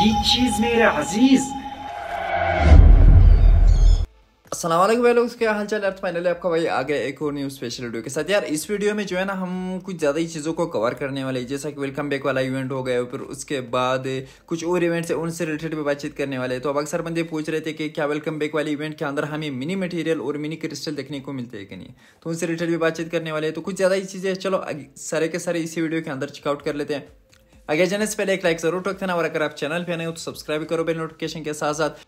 ये चीज़ मेरे अजीज़ असलम क्या हाल चाल फाइनली आपका भाई आ गया एक और न्यू स्पेशल वीडियो के साथ यार इस वीडियो में जो है ना हम कुछ ज़्यादा ही चीज़ों को कवर करने वाले जैसा कि वेलकम बैक वाला इवेंट हो गया फिर उसके बाद कुछ और इवेंट है उनसे रिलेटेड भी बातचीत करने वाले तो अब अक्सर बंदे पूछ रहे थे कि क्या वेलकम बैक वाले इवेंट के अंदर हमें मिनी मटेरियल और मिनी क्रिस्टल देखने को मिलते हैं कि नहीं तो उनसे रिलेटेड भी बातचीत करने वाले तो कुछ ज़्यादा ही चीज़ें चलो सारे के सारे इसी वीडियो के अंदर चेकआउट कर लेते हैं आगे जाने से पहले एक लाइक जरूर ठोक देना और अगर आप चैनल पे नए हो तो सब्सक्राइब करो बेल नोटिफिकेशन के साथ साथ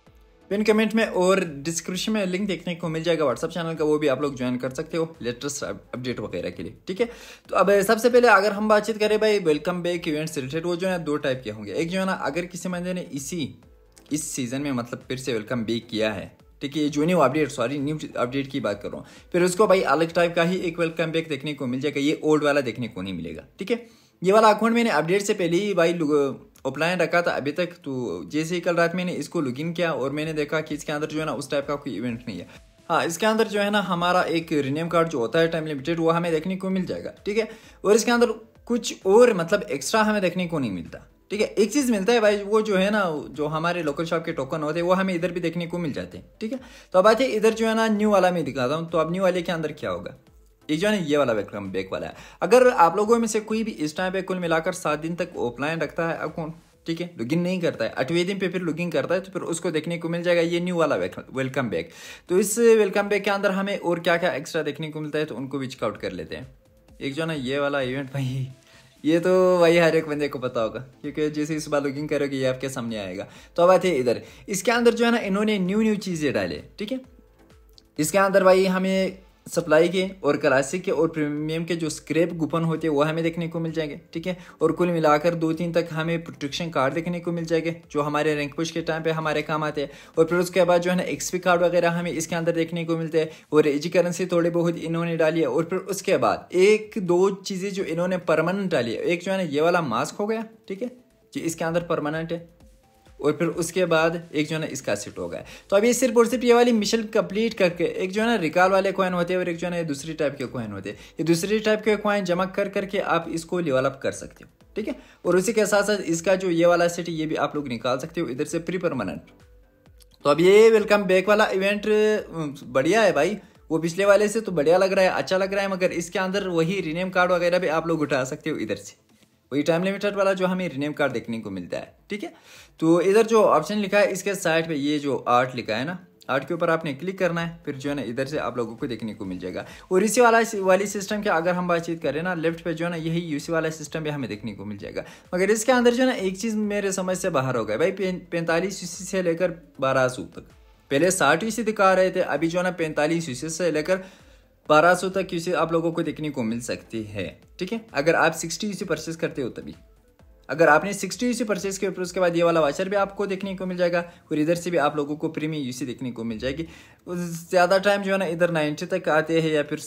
पिन कमेंट में और डिस्क्रिप्शन में लिंक देखने को मिल जाएगा व्हाट्सअप चैनल का वो भी आप लोग ज्वाइन कर सकते हो लेटेस्ट अपडेट वगैरह के लिए ठीक है तो अब सबसे पहले अगर हम बातचीत करें भाई वेलकम बैक इवेंट्स रिलेटेड वो जो है दो टाइप के होंगे एक जो है ना अगर किसी मंदिर ने इसी इस सीजन में मतलब फिर से वेलकम बैक किया है ठीक है जो new update sorry new update की बात कर रहा हूँ फिर उसको भाई अलग टाइप का ही एक वेलकम बैक देखने को मिल जाएगा ये ओल्ड वाला देखने को नहीं मिलेगा ठीक है ये वाला अकाउंट मैंने अपडेट से पहले ही भाई ऑफलाइन रखा था अभी तक तो जैसे ही कल रात मैंने इसको लॉग इन किया और मैंने देखा कि इसके अंदर जो है ना उस टाइप का कोई इवेंट नहीं है हाँ इसके अंदर जो है ना हमारा एक रिनेम कार्ड जो होता है टाइम लिमिटेड वो हमें देखने को मिल जाएगा ठीक है और इसके अंदर कुछ और मतलब एक्स्ट्रा हमें देखने को नहीं मिलता ठीक है एक चीज़ मिलता है भाई वो जो है ना जो हमारे लोकल शॉप के टोकन होते हैं वो हमें इधर भी देखने को मिल जाते हैं ठीक है तो अब आते इधर जो है ना न्यू वाला मैं दिखाता हूँ तो अब न्यू वाले के अंदर क्या होगा एक जो है ये वाला वेलकम बैक वाला है अगर आप लोगों में से कोई भी इस टाइम पे कुल मिलाकर सात दिन तक ऑफलाइन रखता है अकाउंट ठीक है लॉगिन नहीं करता है आठवें दिन पे फिर लॉगिन करता है तो फिर उसको देखने को मिल जाएगा ये न्यू वाला वेलकम बैक तो इस वेलकम बैक के अंदर हमें और क्या क्या एक्स्ट्रा देखने को मिलता है तो उनको भी चेकआउट कर लेते हैं एक जो ना ये वाला इवेंट भाई ये तो वही हर एक बंदे को पता होगा क्योंकि जैसे इस बार लुकिंग करोगे ये आपके सामने आएगा तो अब आते इधर इसके अंदर जो है ना इन्होंने न्यू न्यू चीज़ें डाले ठीक है इसके अंदर भाई हमें सप्लाई के और क्लासिक के और प्रीमियम के जो स्क्रैप कूपन होते हैं वो हमें देखने को मिल जाएंगे ठीक है और कुल मिलाकर दो तीन तक हमें प्रोटेक्शन कार्ड देखने को मिल जाएंगे जो हमारे रैंक पुश के टाइम पे हमारे काम आते हैं और फिर उसके बाद जो है ना एक्सपी कार्ड वगैरह हमें इसके अंदर देखने को मिलते हैं और एजी करेंसी थोड़ी बहुत इन्होंने डाली है और फिर उसके बाद एक दो चीज़ें जो इन्होंने परमानेंट डाली है एक जो है ना ये वाला मास्क हो गया ठीक है जी इसके अंदर परमानेंट है और फिर उसके बाद एक जो है ना इसका शिफ्ट हो गया तो अभी सिर्फ और सिर्फ ये वाली मिशन कंप्लीट करके एक जो है ना रिकॉल वाले कॉइन होते हैं और एक जो है ना दूसरी टाइप के कॉइन होते हैं ये दूसरी टाइप के कॉइन जमा कर करके आप इसको लेवलअप कर सकते हो ठीक है और उसी के साथ साथ इसका जो ये वाला सेट ये भी आप लोग निकाल सकते हो इधर से प्री परमानेंट तो अब ये वेलकम बैक वाला इवेंट बढ़िया है भाई वो पिछले वाले से तो बढ़िया लग रहा है अच्छा लग रहा है मगर इसके अंदर वही रिनेम कार्ड वगैरह भी आप लोग उठा सकते हो इधर से वही टाइम लिमिटेड वाला जो हमें रिनेम कार्ड देखने को मिलता है ठीक है तो इधर जो ऑप्शन लिखा है इसके साइड पे ये जो आर्ट लिखा है ना आर्ट के ऊपर आपने क्लिक करना है फिर जो है ना इधर से आप लोगों को देखने को मिल जाएगा और इसी वाला वाली सिस्टम के अगर हम बातचीत करें ना लेफ्ट पे जो है ना यही यूसी वाला सिस्टम भी हमें देखने को मिल जाएगा मगर इसके अंदर जो है ना एक चीज़ मेरे समझ से बाहर हो गया भाई पैंतालीस यूसी से लेकर बारह सौ तक पहले साठ यूसी दिखा रहे थे अभी जो है ना पैंतालीस यूसी से लेकर बारह सौ तक यूसी आप लोगों को देखने को मिल सकती है ठीक है अगर आप सिक्सटी यूसी परचेस करते हो तभी अगर आपने सिक्सटी यूसी परचेस किया फिर उसके बाद ये वाला वाचर भी आपको देखने को मिल जाएगा और इधर से भी आप लोगों को प्रीमियम यूसी देखने को मिल जाएगी ज़्यादा टाइम जो है ना इधर नाइन्टी तक आते हैं या फिर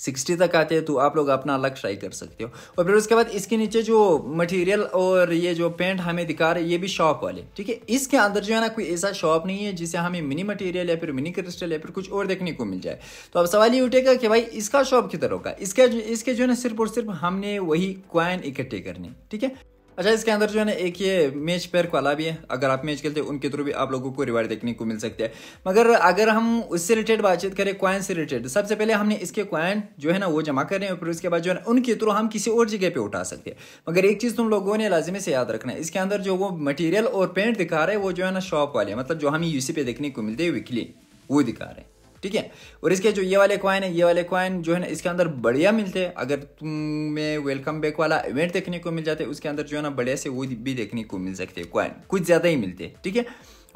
सिक्सटी तक आते हैं तो आप लोग अपना अलग ट्राई कर सकते हो और फिर उसके बाद इसके नीचे जो मटेरियल और ये जो पेंट हमें दिखा रहे ये भी शॉप वाले ठीक है इसके अंदर जो है ना कोई ऐसा शॉप नहीं है जिसे हमें मिनी मटेरियल या फिर मिनी क्रिस्टल या फिर कुछ और देखने को मिल जाए तो अब सवाल ये उठेगा कि भाई इसका शॉप किधर होगा इसका इसके जो है ना सिर्फ और सिर्फ हमने वही क्वाइन इकट्ठे करने ठीक है अच्छा इसके अंदर जो है ना एक ये मैच पेयर वाला भी है अगर आप मैच खेलते हैं उनके थ्रू भी आप लोगों को रिवार्ड देखने को मिल सकते हैं मगर अगर हम उससे रिलेटेड बातचीत करें क्वाइन से रिलेटेड सबसे पहले हमने इसके क्वाइन जो है ना वो जमा कर रहे हैं फिर उसके बाद जो है ना उनके थ्रू हम किसी और जगह पर उठा सकते हैं मगर एक चीज़ तुम लोगों ने लाजमी से याद रखना है इसके अंदर जो वो मटीरियल और पेंट दिखा रहे हैं वो जो है ना शॉप वाले मतलब जो हमें यूसी पे देखने को मिलते हैं वीकली वो दिखा रहे हैं ठीक है और इसके जो ये वाले क्वाइन है ये वाले क्वाइन जो है ना इसके अंदर बढ़िया मिलते हैं अगर तुम्हें वेलकम बैक वाला इवेंट देखने को मिल जाते उसके अंदर जो है ना बढ़िया से वो भी देखने को मिल सकते हैं क्वाइन कुछ ज़्यादा ही मिलते हैं ठीक है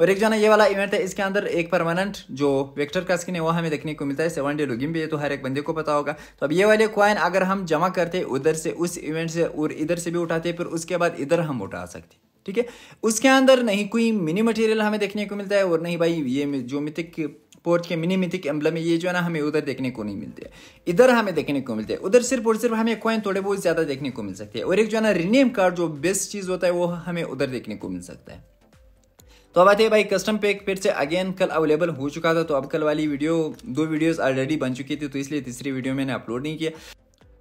और एक जो ना ये वाला इवेंट है इसके अंदर एक परमानेंट जो वेक्टर का स्किन है वो हमें देखने को मिलता है सेवन डे लुगिम भी है तो हर एक बंदे को पता होगा तो अब ये वाले क्वाइन अगर हम जमा करते उधर से उस इवेंट से और इधर से भी उठाते फिर उसके बाद इधर हम उठा सकते ठीक है उसके अंदर नहीं कोई मिनी मटेरियल हमें देखने को मिलता है और नहीं भाई ये जो मिथिक पोर्च के मिनी मिथिक एम्बलम में ये जो है ना हमें उधर देखने को नहीं मिलते इधर हमें देखने को मिलते हैं उधर सिर्फ और सिर्फ हमें कॉइन थोड़े बहुत ज़्यादा देखने को मिल सकते हैं और एक जो है ना रिनेम कार्ड जो बेस्ट चीज़ होता है वो हमें उधर देखने को मिल सकता है तो अब आते हैं भाई कस्टम पैक फिर से अगेन कल अवेलेबल हो चुका था तो अब कल वाली वीडियो दो वीडियोस ऑलरेडी बन चुकी थी तो इसलिए तीसरी वीडियो मैंने अपलोड नहीं किया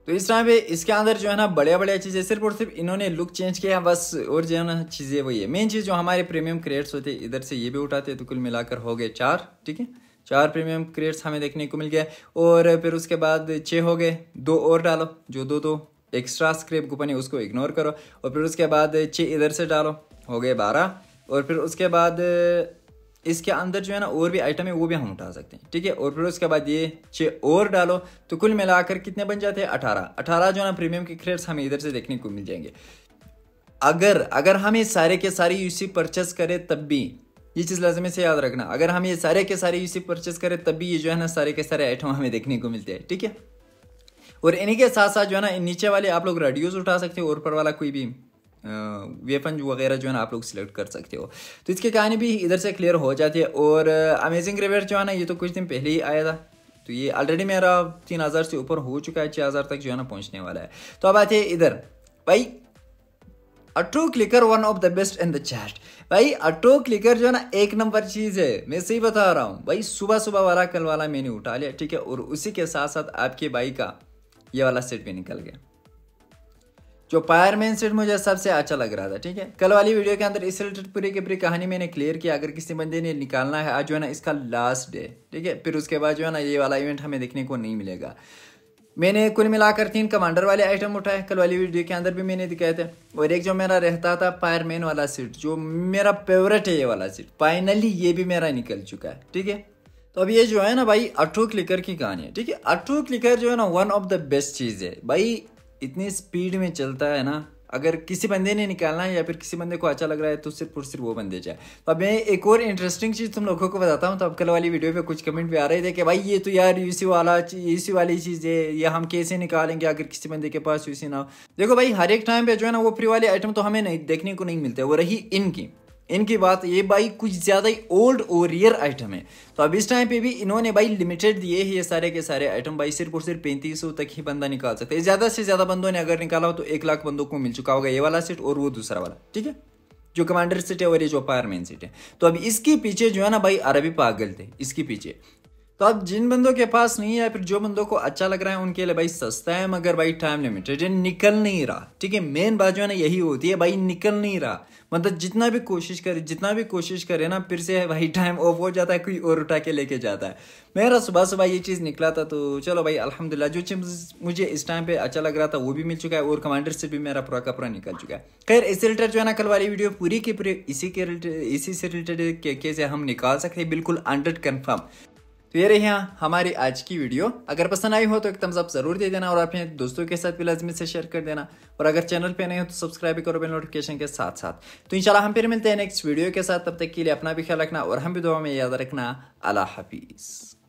तो इस टाइम पे इसके अंदर जो है ना बड़े बड़े चीज़ें सिर्फ और सिर्फ इन्होंने लुक चेंज किया बस और जो है ना चीज़ें वही है मेन चीज़ जो हमारे प्रीमियम क्रिएट्स होते हैं इधर से ये भी उठाते हैं तो कुल मिलाकर हो गए चार ठीक है चार प्रीमियम क्रेट्स हमें देखने को मिल गया और फिर उसके बाद छः हो गए दो और डालो जो दो दो एक्स्ट्रा स्क्रेप कूपन है उसको इग्नोर करो और फिर उसके बाद छः इधर से डालो हो गए बारह और फिर उसके बाद इसके अंदर जो है ना और भी आइटम है वो भी हम उठा सकते हैं ठीक है और फिर उसके बाद ये छः और डालो तो कुल मिलाकर कितने बन जाते हैं अठारह अठारह जो है ना प्रीमियम के क्रेट्स हमें इधर से देखने को मिल जाएंगे अगर अगर हम ये सारे के सारे यूसी परचेस करें तब भी ये चीज़ लाजमी से याद रखना अगर हम ये सारे के सारे यूसी परचेस करें तब भी ये जो है ना सारे के सारे आइटम हमें देखने को मिलते हैं ठीक है और इन्हीं के साथ साथ जो है ना नीचे वाले आप लोग रेडियोज़ उठा सकते हो ऊपर वाला कोई भी वेपन वगैरह जो है ना आप लोग सिलेक्ट कर सकते हो तो इसकी कहानी भी इधर से क्लियर हो जाती है और अमेजिंग रिवेयर जो है ना ये तो कुछ दिन पहले ही आया था तो ये ऑलरेडी मेरा तीन हज़ार से ऊपर हो चुका है छः हज़ार तक जो है ना पहुंचने वाला है तो अब आते हैं इधर भाई अट्रो clicker one of the best in the chat भाई अट्रो क्लिकर जो है ना एक नंबर चीज़ है मैं सही बता रहा हूँ भाई सुबह सुबह वाला कल वाला मैंने उठा लिया ठीक है और उसी के साथ साथ आपके भाई का ये वाला सेट भी निकल गया जो पायरमैन सेट मुझे सबसे अच्छा लग रहा था ठीक है कल वाली वीडियो के अंदर इस रिलेटेड पूरी की पूरी कहानी मैंने क्लियर किया अगर किसी बंदे ने निकालना है आज जो है ना इसका लास्ट डे ठीक है फिर उसके बाद जो है ना ये वाला इवेंट हमें देखने को नहीं मिलेगा मैंने कुल मिलाकर तीन कमांडर वाले आइटम उठाए कल वाली वीडियो के अंदर भी मैंने दिखाए थे और एक जो मेरा रहता था फायरमैन वाला सीट जो मेरा फेवरेट है ये वाला सीट फाइनली ये भी मेरा निकल चुका है ठीक है तो अब ये जो है ना भाई अटू क्लिकर की कहानी है ठीक है अटू क्लिकर जो है ना वन ऑफ द बेस्ट चीज़ है भाई इतनी स्पीड में चलता है ना अगर किसी बंदे ने निकालना है या फिर किसी बंदे को अच्छा लग रहा है तो सिर्फ और सिर्फ वो बंदे जाए तो अब मैं एक और इंटरेस्टिंग चीज़ तुम लोगों को बताता हूँ तो अब कल वाली वीडियो पे कुछ कमेंट भी आ रहे थे कि भाई ये तो यार यूसी वाला यूसी वाली चीज़ है ये हम कैसे निकालेंगे अगर किसी बंदे के पास यूसी ना हो देखो भाई हर एक टाइम पर जो है ना वो फ्री वाले आइटम तो हमें नहीं देखने को नहीं मिलते वो रही इनकी इनकी बात ये भाई कुछ ज़्यादा ही ओल्ड और रियर आइटम है तो अब इस टाइम पे भी इन्होंने भाई लिमिटेड दिए हैं ये सारे के सारे आइटम भाई सिर्फ और सिर्फ पैंतीस तक ही बंदा निकाल सकते हैं ज़्यादा से ज़्यादा बंदों ने अगर निकाला हो तो एक लाख बंदों को मिल चुका होगा ये वाला सेट और वो दूसरा वाला ठीक है जो कमांडर सीट है और ये जो फायरमैन सीट है तो अब इसके पीछे जो है ना भाई अरबी पागल थे इसके पीछे तो अब जिन बंदों के पास नहीं है फिर जो बंदों को अच्छा लग रहा है उनके लिए भाई सस्ता है मगर भाई टाइम लिमिटेड है निकल नहीं रहा ठीक है मेन बात जो है ना यही होती है भाई निकल नहीं रहा मतलब जितना भी कोशिश करे जितना भी कोशिश करे ना फिर से भाई टाइम ऑफ हो जाता है कोई और उठा के लेके जाता है मेरा सुबह सुबह ये चीज़ निकला था तो चलो भाई अलहमदिल्ला जो चीज़ मुझे इस टाइम पे अच्छा लग रहा था वो भी मिल चुका है और कमांडर से भी मेरा पूरा कपड़ा निकल चुका है खैर इससे रिलेटेड जो है ना कल वाली वीडियो पूरी की पूरी इसी के इसी से रिलेटेड कैसे हम निकाल सकते हैं बिल्कुल हंड्रेड कन्फर्म तो ये रही हाँ हमारी आज की वीडियो अगर पसंद आई हो तो एक थम्स अप जरूर दे देना और अपने दोस्तों के साथ भी लाजमी से शेयर कर देना और अगर चैनल पे नहीं हो तो सब्सक्राइब करो बेल नोटिफिकेशन के साथ साथ तो इंशाल्लाह हम फिर मिलते हैं नेक्स्ट वीडियो के साथ तब तक के लिए अपना भी ख्याल रखना और हम भी दुआ में याद रखना अल्लाह हाफिज़